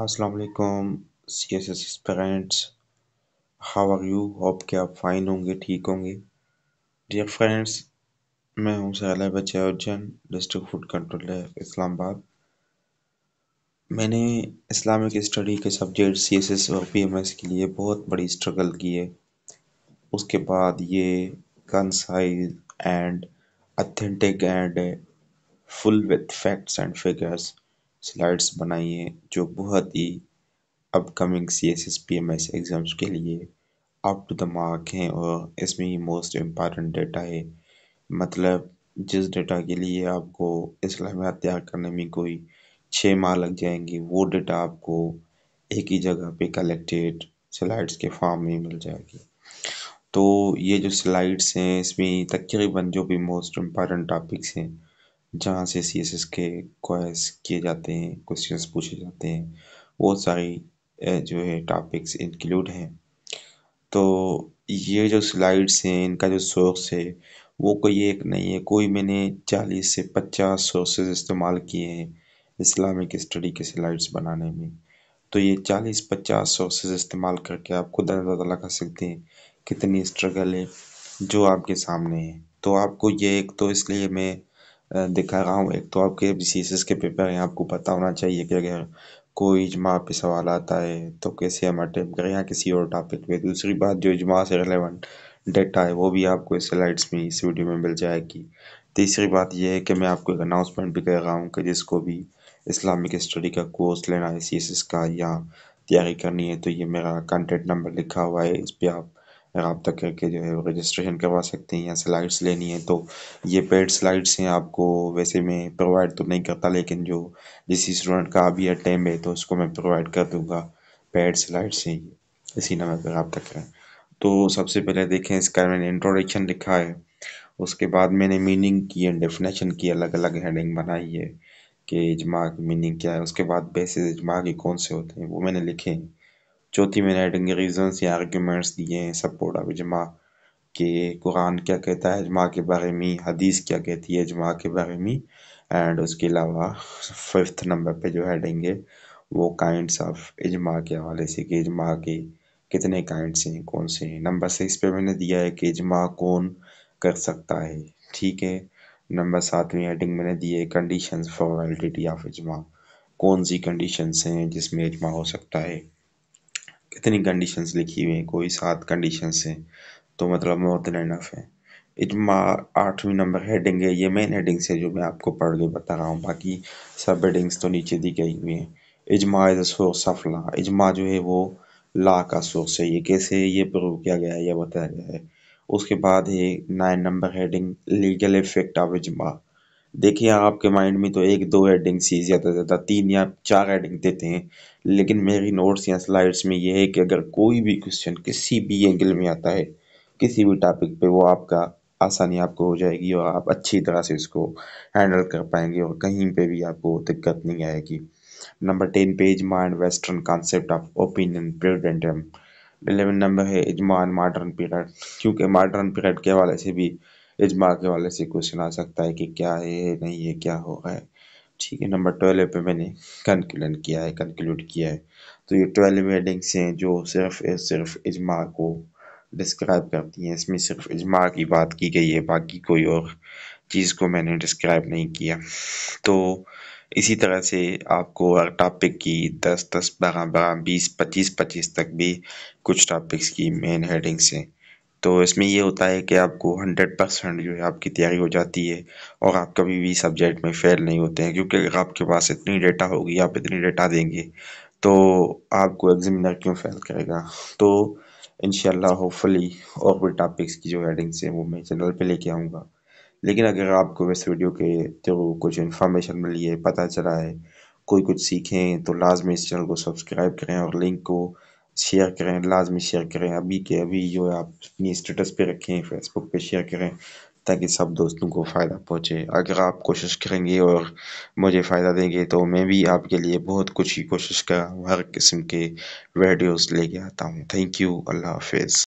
अस्सलाम वालेकुम C S S friends how are you hope कि आप फाइन होंगे ठीक होंगे डियर फ्रेंड्स मैं हूं सयाला बचा Ujjain district food controller Islamabad मैंने इस्लामिक स्टडी के सब्जेक्ट सी एस एस और पी एम एस के लिए बहुत बड़ी स्ट्रगल की है उसके बाद ये concise and authentic and full with facts and figures slides बनाई हैं जो बहुत ही upcoming C S S P M S exams के लिए अप टू द मार्क हैं और इसमें ही मोस्ट इम्पॉर्टेंट डेटा है मतलब जिस डेटा के लिए आपको इस्लामिया तैयार करने में कोई छः माह लग जाएंगे वो डेटा आपको एक ही जगह पे कलेक्टेड स्लाइड्स के फॉर्म में मिल जाएगी तो ये जो स्लाइड्स हैं इसमें तकरीबन जो भी मोस्ट इम्पॉर्टेंट टॉपिक्स हैं जहाँ से सी के क्वेश्चंस किए जाते हैं क्वेश्चंस पूछे जाते हैं वो सारी जो है टॉपिक्स इंक्लूड हैं तो ये जो स्लाइड्स हैं इनका जो सोर्स है वो कोई एक नहीं है कोई मैंने चालीस से पचास सोर्सेज इस्तेमाल किए हैं इस्लामिक स्टडी के स्लाइड्स बनाने में तो ये चालीस पचास सोर्सेज इस्तेमाल करके आप खुद अंदाज़ा लगा सकते हैं कितनी स्ट्रगल है जो आपके सामने है तो आपको ये एक तो इसलिए मैं दिखा रहा हूँ एक तो आपके एस के पेपर हैं आपको पता होना चाहिए कि अगर कोई इजमा पे सवाल आता है तो कैसे हम अटैम्प्ट करें या किसी और टॉपिक पे दूसरी बात जो इजमा से रिलेवेंट डेटा है वो भी आपको इस स्लाइड्स में इस वीडियो में मिल जाएगी तीसरी बात यह है कि मैं आपको एक अनाउंसमेंट भी कर रहा हूँ कि जिसको भी इस्लामिक स्टडी का कोर्स लेना है सी का या तैयारी करनी है तो ये मेरा कॉन्टेक्ट नंबर लिखा हुआ है इस पर आप रबता करके जो है रजिस्ट्रेशन करवा सकते हैं या स्लाइड्स लेनी है तो ये पेड स्लाइड्स हैं आपको वैसे मैं प्रोवाइड तो नहीं करता लेकिन जो जिस स्टूडेंट का अभी अटैम्प है तो उसको मैं प्रोवाइड कर दूँगा पेड स्लाइड्स हैं इसी नंबर पर रबता करें तो सबसे पहले देखें इसका मैंने इंट्रोडक्शन लिखा है उसके बाद मैंने मीनिंग की एंड डेफिनेशन की अलग अलग हेडिंग बनाई है कि इजमा की मीनिंग क्या है उसके बाद बेसिस इजमा के कौन से होते हैं वो मैंने लिखे हैं चौथी मैंने आइटम के या आर्ग्यूमेंट्स दिए हैं सपोर्ट ऑफ इजमा के कुरान क्या कहता है इजमा के बारे में हदीस क्या कहती है इजमा के बारे में एंड उसके अलावा फिफ्थ नंबर पे जो हेडिंग है वो काइंड्स ऑफ इजमा के हवाले से कि इजमा के कितने काइंड्स हैं कौन से हैं नंबर सिक्स पे मैंने दिया है कि इजमा कौन कर सकता है ठीक है नंबर सातवीं हेडिंग मैंने दी है कंडीशंस फॉर वैलिडिटी ऑफ इजमा कौन सी कंडीशंस हैं जिसमें इजमा हो सकता है कितनी कंडीशंस लिखी हुई हैं कोई सात कंडीशंस हैं तो मतलब मोर देन एनफ है इजमा आठवीं नंबर हेडिंग है ये मेन हेडिंग्स है जो मैं आपको पढ़ के बता रहा हूँ बाकी सब हेडिंग्स तो नीचे दी गई हुई हैं इजमा इज़ सोर्स ऑफ ला इजमा जो है वो ला का सोर्स है ये कैसे ये प्रूव किया गया है यह बताया गया है उसके बाद है nine number heading legal effect of इजमा देखिए आपके माइंड में तो एक दो हेडिंग ही ज़्यादा से ज़्यादा तीन या चार हेडिंग देते हैं लेकिन मेरी नोट्स या स्लाइड्स में यह है कि अगर कोई भी क्वेश्चन किसी भी एंगल में आता है किसी भी टॉपिक पे वो आपका आसानी आपको हो जाएगी और आप अच्छी तरह से इसको हैंडल कर पाएंगे और कहीं पे भी आपको दिक्कत नहीं आएगी नंबर टेन पे इजमान western concept of opinion period eleven number है इजमान मॉडर्न पीरियड क्योंकि मॉडर्न पीरियड के हवाले से भी इजमा के वाले से क्वेश्चन आ सकता है कि क्या है ये नहीं है क्या होगा है ठीक है नंबर ट्वेल्व पे मैंने कंक्लूड किया है कंक्लूड किया है तो ये ट्वेल्व हेडिंग्स हैं जो सिर्फ सिर्फ इजमा को डिस्क्राइब करती हैं इसमें सिर्फ इजमा की बात की गई है बाकी कोई और चीज़ को मैंने डिस्क्राइब नहीं किया तो इसी तरह से आपको हर टॉपिक की दस दस बारह बारह बीस पच्चीस पच्चीस तक भी कुछ टॉपिक्स की मेन हेडिंग्स हैं तो इसमें ये होता है कि आपको हंड्रेड परसेंट जो है आपकी तैयारी हो जाती है और आप कभी भी सब्जेक्ट में फ़ेल नहीं होते हैं क्योंकि आपके पास इतनी डेटा होगी आप इतनी डेटा देंगे तो आपको एग्जामिनर क्यों फेल करेगा तो इन होपफुली और भी टॉपिक्स की जो हेडिंग्स हैं वो मैं चैनल पर लेके आऊँगा लेकिन अगर आपको इस वीडियो के थ्रू कुछ इन्फॉर्मेशन मिली है पता चला है कोई कुछ सीखें तो लाजमी इस चैनल को सब्सक्राइब करें और लिंक को शेयर करें लाजमी शेयर करें अभी के अभी जो है आप अपनी स्टेटस पे रखें फेसबुक पे शेयर करें ताकि सब दोस्तों को फ़ायदा पहुँचे अगर आप कोशिश करेंगे और मुझे फ़ायदा देंगे तो मैं भी आपके लिए बहुत कुछ ही कोशिश कर हर किस्म के वीडियोस लेके आता हूँ थैंक यू अल्लाह हाफिज़